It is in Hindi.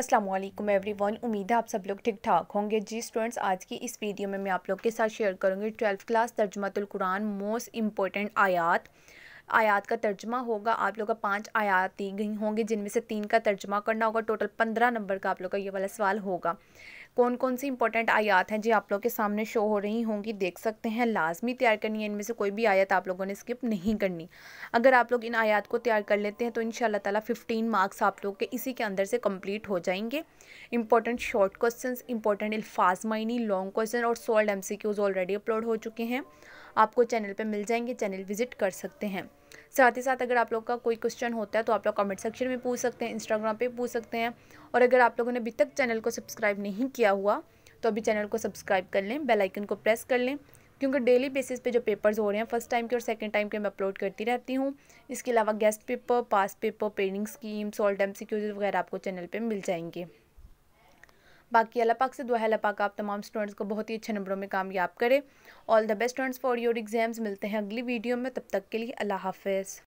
अस्सलाम वालेकुम एवरीवन उम्मीद है आप सब लोग ठीक ठाक होंगे जी स्टूडेंट्स आज की इस वीडियो में मैं आप लोग के साथ शेयर करूंगी twelfth class Tarjamatul Quran most important आयात आयात का तर्जमा होगा आप लोग का पाँच आयात दी गई होंगी जिनमें से तीन का तर्जमा करना होगा टोटल पंद्रह नंबर का आप लोग का ये वाला सवाल होगा कौन कौन सी इंपॉर्टेंट आयात हैं जी आप लोग के सामने शो हो रही होंगी देख सकते हैं लाजमी तैयार करनी है इनमें से कोई भी आयत आप लोगों ने स्किप नहीं करनी अगर आप लोग इन आयात को तैयार कर लेते हैं तो इन शाला तला फिफ्टीन मार्क्स आप लोग के इसी के अंदर से कंप्लीट हो जाएंगे इंपॉर्टेंट शॉर्ट क्वेश्चन इंपॉर्टेंट अल्फाज मायनी लॉन्ग क्वेश्चन और सोल्ड एम ऑलरेडी अपलोड हो चुके हैं आपको चैनल पर मिल जाएंगे चैनल विजिट कर सकते हैं साथ ही साथ अगर आप लोग का कोई क्वेश्चन होता है तो आप लोग कमेंट सेक्शन में पूछ सकते हैं इंस्टाग्राम पे पूछ सकते हैं और अगर आप लोगों ने अभी तक चैनल को सब्सक्राइब नहीं किया हुआ तो अभी चैनल को सब्सक्राइब कर लें बेल आइकन को प्रेस कर लें क्योंकि डेली बेसिस पे जो पेपर्स हो रहे हैं फर्स्ट टाइम के और सेकंड टाइम के मैं अपलोड करती रहती हूँ इसके अलावा guess paper past paper penning schemes और एम वगैरह आपको चैनल पर मिल जाएंगे बाकी अल्लाह पाक से दुआ है अल्लाह पाक आप तमाम स्टूडेंट्स को बहुत ही अच्छे नंबरों में कामयाब करें all the best students for your exams मिलते हैं अगली वीडियो में तब तक के लिए अल्लाह हाफिज़